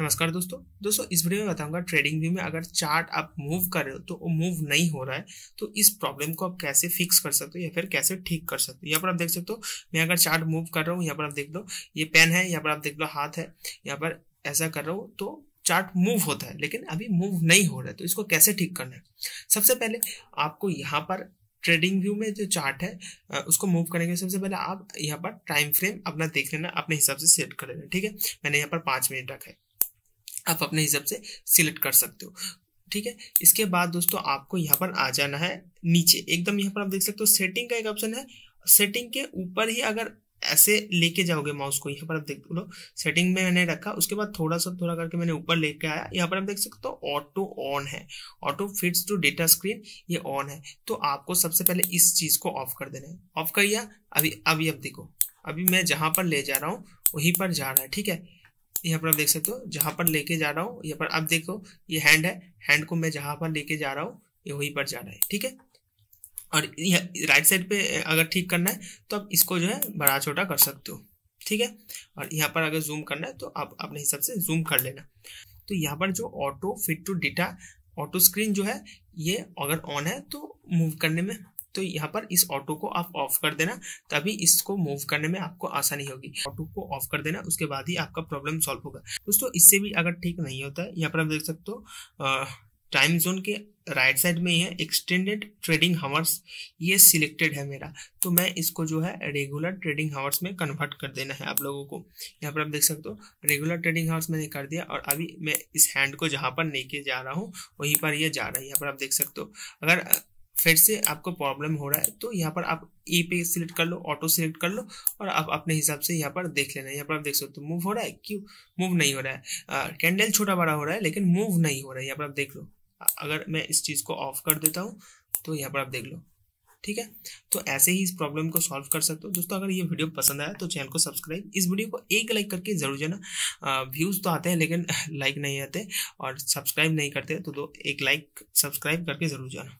नमस्कार दोस्तों दोस्तों इस वीडियो में बताऊंगा ट्रेडिंग व्यू में अगर चार्ट आप मूव कर रहे हो तो वो मूव नहीं हो रहा है तो इस प्रॉब्लम को आप कैसे फिक्स कर सकते हो या फिर कैसे ठीक कर सकते हो यहाँ पर आप देख सकते हो मैं अगर चार्ट मूव कर रहा हूँ यहाँ पर आप देख लो ये पेन है यहाँ पर आप देख लो हाथ है यहाँ पर ऐसा कर रहा हो तो चार्ट मूव होता है लेकिन अभी मूव नहीं हो रहा है तो इसको कैसे ठीक करना है सबसे पहले आपको यहाँ पर ट्रेडिंग व्यू में जो चार्ट है उसको मूव करने के लिए सबसे पहले आप यहाँ पर टाइम फ्रेम अपना देख लेना अपने हिसाब से सेट कर लेना ठीक है मैंने यहाँ पर पाँच मिनट रखा है आप अपने हिसाब से सिलेक्ट कर सकते हो ठीक है इसके बाद दोस्तों आपको यहाँ पर आ जाना है नीचे एकदम यहाँ पर आप देख सकते हो सेटिंग का एक ऑप्शन है सेटिंग के ऊपर ही अगर ऐसे लेके जाओगे माउस को यहाँ पर आप देख लो सेटिंग में मैंने रखा उसके बाद थोड़ा सा थोड़ा करके मैंने ऊपर लेके आया यहाँ पर आप देख सकते हो ऑटो ऑन है auto fits to data screen ये ऑन है तो आपको सबसे पहले इस चीज़ को ऑफ कर देना है ऑफ कर दिया अभी अभी अब देखो अभी मैं जहां पर ले जा रहा हूँ वहीं पर जा रहा है ठीक है यहाँ पर आप देख सकते हो जहाँ पर लेके जा रहा हूँ यहाँ पर अब देखो ये हैंड है हैंड को मैं जहाँ पर लेके जा रहा हूँ ये वहीं पर जा रहा है ठीक है और राइट साइड पे अगर ठीक करना है तो आप इसको जो है बड़ा छोटा कर सकते हो ठीक है और यहाँ पर अगर जूम करना है तो आप अपने हिसाब से जूम कर लेना तो यहाँ पर जो auto fit to data auto screen जो है ये अगर ऑन है तो मूव करने में तो यहाँ पर इस ऑटो को आप ऑफ कर देना तभी इसको मूव करने में आपको आसानी होगी ऑटो को ऑफ कर देना उसके बाद ही आपका प्रॉब्लम सॉल्व होगा दोस्तों इससे भी अगर ठीक नहीं होता है यहाँ पर आप देख सकते हो टाइम जोन के राइट right साइड में ही है एक्सटेंडेड ट्रेडिंग हावर्स ये सिलेक्टेड है मेरा तो मैं इसको जो है रेगुलर ट्रेडिंग हावर्स में कन्वर्ट कर देना है आप लोगों को यहाँ पर आप देख सकते हो रेगुलर ट्रेडिंग हावर्स मैंने कर दिया और अभी मैं इस हैंड को जहाँ पर लेके जा रहा हूँ वहीं पर ये जा रहा है यहाँ पर आप देख सकते हो अगर फिर से आपको प्रॉब्लम हो रहा है तो यहाँ पर आप ई e पे सिलेक्ट कर लो ऑटो सिलेक्ट कर लो और आप अपने हिसाब से यहाँ पर देख लेना यहाँ पर आप देख सकते हो मूव हो रहा है क्यों मूव नहीं हो रहा है कैंडल छोटा बड़ा हो रहा है लेकिन मूव नहीं हो रहा है यहाँ पर आप देख लो अगर मैं इस चीज़ को ऑफ कर देता हूँ तो यहाँ पर आप देख लो ठीक है तो ऐसे ही इस प्रॉब्लम को सॉल्व कर सकते हो दोस्तों अगर ये वीडियो पसंद आया तो चैनल को सब्सक्राइब इस वीडियो को एक लाइक करके जरूर जाना व्यूज़ तो आते हैं लेकिन लाइक नहीं आते और सब्सक्राइब नहीं करते तो दो एक लाइक सब्सक्राइब करके जरूर जाना